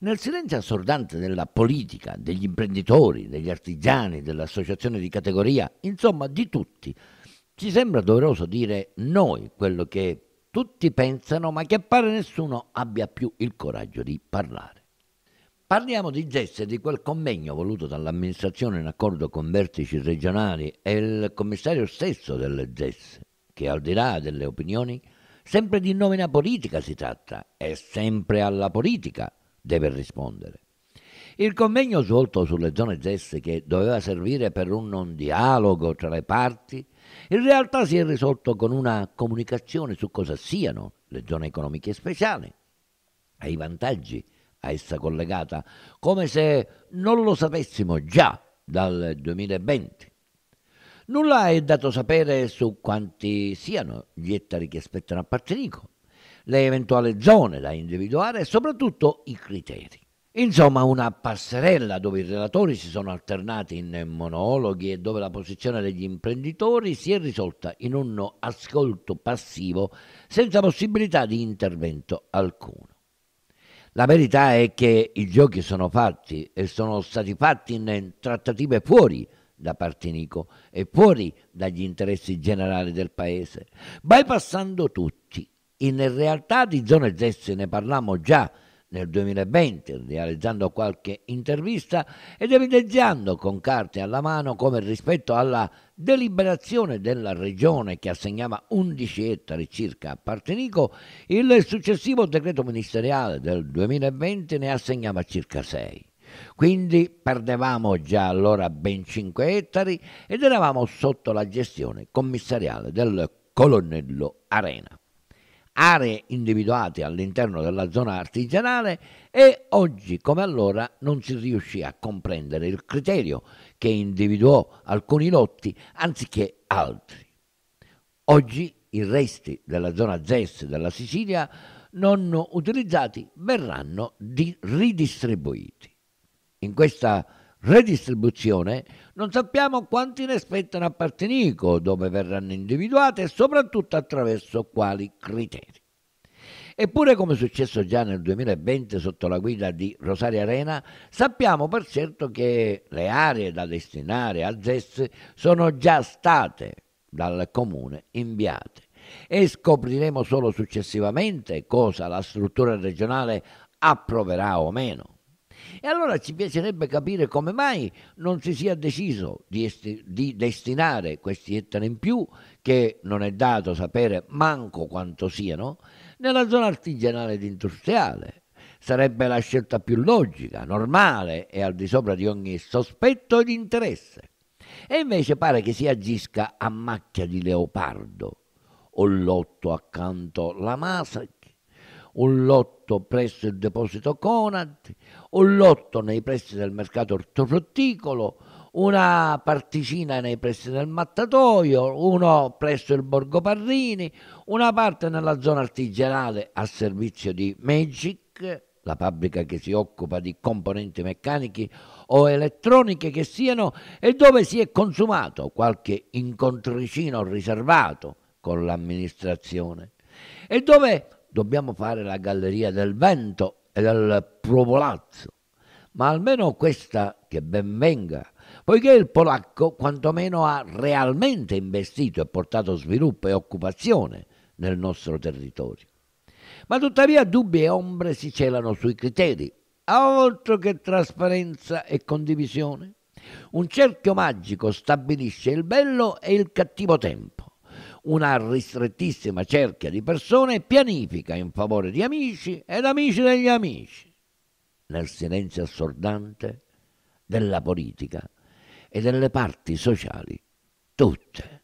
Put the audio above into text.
Nel silenzio assordante della politica, degli imprenditori, degli artigiani, dell'associazione di categoria, insomma di tutti, ci sembra doveroso dire noi quello che tutti pensano ma che appare nessuno abbia più il coraggio di parlare. Parliamo di GES e di quel convegno voluto dall'amministrazione in accordo con vertici regionali e il commissario stesso del GES, che al di là delle opinioni sempre di nomina politica si tratta, è sempre alla politica deve rispondere. Il convegno svolto sulle zone ZES che doveva servire per un non dialogo tra le parti, in realtà si è risolto con una comunicazione su cosa siano le zone economiche speciali, ai vantaggi a essa collegata, come se non lo sapessimo già dal 2020. Nulla è dato sapere su quanti siano gli ettari che aspettano a Partenico, le eventuali zone da individuare e soprattutto i criteri. Insomma, una passerella dove i relatori si sono alternati in monologhi e dove la posizione degli imprenditori si è risolta in un ascolto passivo senza possibilità di intervento alcuno. La verità è che i giochi sono fatti e sono stati fatti in trattative fuori da Partinico e fuori dagli interessi generali del paese, bypassando tutti in realtà di zone ZES ne parlammo già nel 2020 realizzando qualche intervista ed evidenziando con carte alla mano come rispetto alla deliberazione della regione che assegnava 11 ettari circa a Partenico, il successivo decreto ministeriale del 2020 ne assegnava circa 6. Quindi perdevamo già allora ben 5 ettari ed eravamo sotto la gestione commissariale del colonnello Arena aree individuate all'interno della zona artigianale e oggi come allora non si riuscì a comprendere il criterio che individuò alcuni lotti anziché altri. Oggi i resti della zona ZES della Sicilia non utilizzati verranno ridistribuiti. In questa redistribuzione, non sappiamo quanti ne spettano a Partenico, dove verranno individuate e soprattutto attraverso quali criteri. Eppure, come è successo già nel 2020 sotto la guida di Rosaria Arena, sappiamo per certo che le aree da destinare al ZES sono già state dal comune inviate e scopriremo solo successivamente cosa la struttura regionale approverà o meno. E allora ci piacerebbe capire come mai non si sia deciso di, esti- di destinare questi ettari in più, che non è dato sapere manco quanto siano, nella zona artigianale ed industriale. Sarebbe la scelta più logica, normale e al di sopra di ogni sospetto ed interesse. E invece pare che si agisca a macchia di leopardo. o lotto accanto la masa un lotto presso il deposito Conad, un lotto nei pressi del mercato ortofrutticolo, una particina nei pressi del mattatoio, uno presso il Borgo Parrini, una parte nella zona artigianale a servizio di Magic, la fabbrica che si occupa di componenti meccanici o elettroniche che siano e dove si è consumato qualche incontricino riservato con l'amministrazione e dove dobbiamo fare la galleria del vento e del provolazzo, ma almeno questa che ben venga, poiché il polacco quantomeno ha realmente investito e portato sviluppo e occupazione nel nostro territorio. Ma tuttavia dubbi e ombre si celano sui criteri, altro che trasparenza e condivisione. Un cerchio magico stabilisce il bello e il cattivo tempo una ristrettissima cerchia di persone pianifica in favore di amici ed amici degli amici. Nel silenzio assordante della politica e delle parti sociali, tutte.